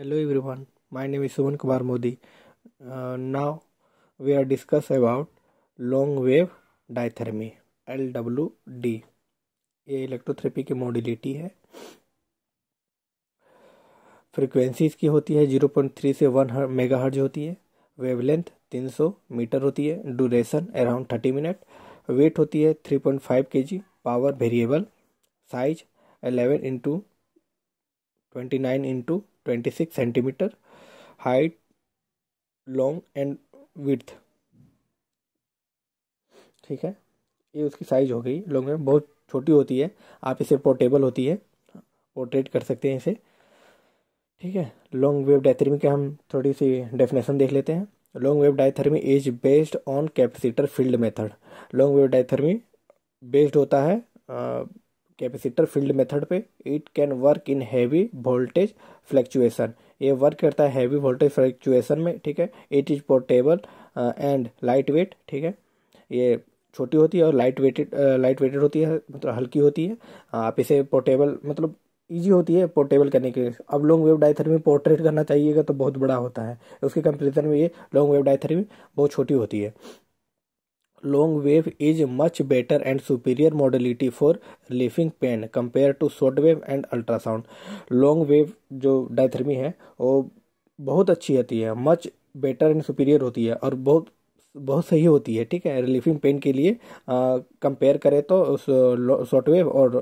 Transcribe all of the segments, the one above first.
Hello everyone my name is Suman Kumar Modi now we are discuss about long wave diathermy L W D ये electrotherapy की modality है frequencies की होती है zero point three से one megahertz होती है वेवलेंथ तीन सौ मीटर होती है duration around thirty minute weight होती है three point five K G power variable size eleven into twenty nine into twenty six centimetre height long and with ठीक है ये उसकी साइज़ हो गई लॉन्ग में बहुत छोटी होती है आप इसे पोर्टेबल होती है पोर्ट्रेट कर सकते हैं इसे ठीक है लॉन्ग वेव डायथर्मी के हम थोड़ी सी डेफिनेशन देख लेते हैं long wave diathermy is based on capacitor field method long wave diathermy based होता है कैपेसिटर फील्ड मेथड पे it can work in heavy voltage fluctuation ये वर्क करता है हैवी वोल्टेज फ्लैक्चुएसन में ठीक है it is portable and light weight ठीक है ये छोटी होती है और लाइट वेटेड लाइट वेटेड होती है मतलब हल्की होती है हाँ, आप इसे पोर्टेबल मतलब ईजी होती है पोर्टेबल करने के लिए अब लॉन्ग वेव डाइथर्मी पोर्ट्रेट करना चाहिएगा तो बहुत बड़ा होता है उसके कंपेरिजन में ये लॉन्ग वेव डाइथर्मी बहुत छोटी होती है long wave is much better and superior modality for lifting pain compare to short wave and ultrasound long wave जो डायथर्मी है वो बहुत अच्छी होती है मच बेटर एंड सुपीरियर होती है और बहुत बहुत सही होती है ठीक है रिलीफिंग पेन के लिए कंपेयर करें तो उस शॉर्टवेव और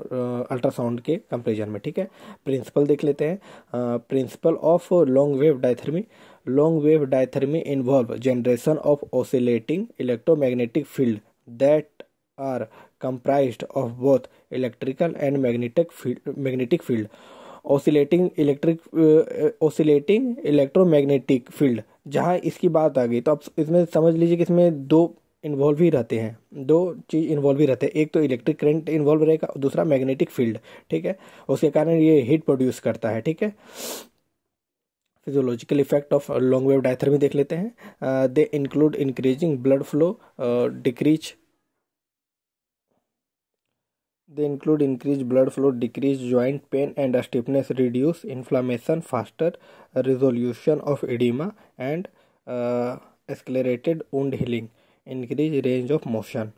अल्ट्रासाउंड के कंपेरिजन में ठीक है प्रिंसिपल देख लेते हैं principle of long wave diathermy long wave diathermy involve generation of oscillating electromagnetic field that are comprise of both electrical and magnetic field magnetic field oscillating electric oscillating electromagnetic field जहाँ इसकी बात आ गई तो आप इसमें समझ लीजिए कि इसमें दो इन्वॉल्व ही रहते हैं दो चीज़ इन्वॉल्व ही रहते हैं एक तो इलेक्ट्रिक करंट इन्वॉल्व रहेगा और दूसरा मैग्नेटिक फील्ड ठीक है उसके कारण ये हीट प्रोड्यूस करता है ठीक है physiological effect of long wave diathermy देख लेते हैं they include increasing blood flow decrease They include increased blood flow, decreased joint pain and stiffness, reduced inflammation, faster resolution of edema, and uh, escalated wound healing, increased range of motion.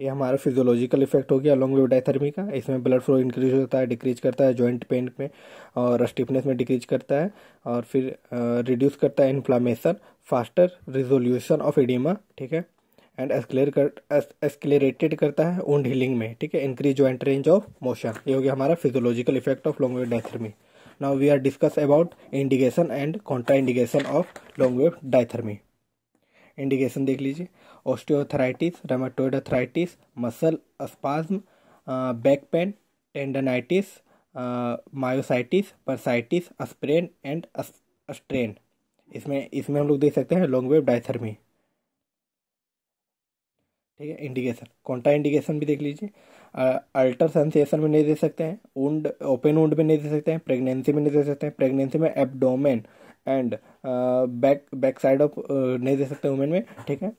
ये हमारा physiological effect हो गया along with डाइथर्मी का इसमें blood flow increase होता है decrease करता है जॉइंट पेन में और स्टिफनेस में डिक्रीज करता है और फिर रिड्यूस करता है inflammation faster resolution of oedema ठीक है एंड एस्केलेर कर एस्केलेटेड करता है ओंड हीलिंग में ठीक है increase joint range of motion ये हो गया हमारा physiological effect of long wave diathermy now we are discuss about indication and contraindication of long wave diathermy indication देख लीजिए osteoarthritis rheumatoid arthritis muscle spasm back pain tendinitis myositis bursitis sprain and strain इसमें इसमें हम लोग देख सकते हैं long wave diathermy ठीक है इंडिकेशन कॉन्टा इंडिकेशन भी देख लीजिए अल्टर सेंसेशन में नहीं दे सकते हैं उन्ड ओपन ऊंड में नहीं दे सकते हैं प्रेगनेंसी में नहीं दे सकते हैं प्रेगनेंसी में abdomen and back back side of नहीं दे सकते वुमेन में ठीक है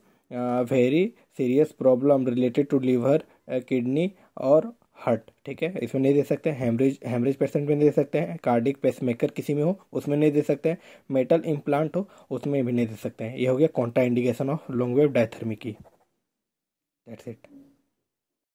very serious problem related to liver kidney और हार्ट ठीक है इसमें नहीं दे सकते हेमरेज हेमरेज पेशेंट में नहीं दे सकते हैं कार्डिक पेसमेकर किसी में हो उसमें नहीं दे सकते हैं मेटल इम्प्लांट हो उसमें भी नहीं दे सकते हैं ये हो गया contraindication of long wave diathermy की That's it.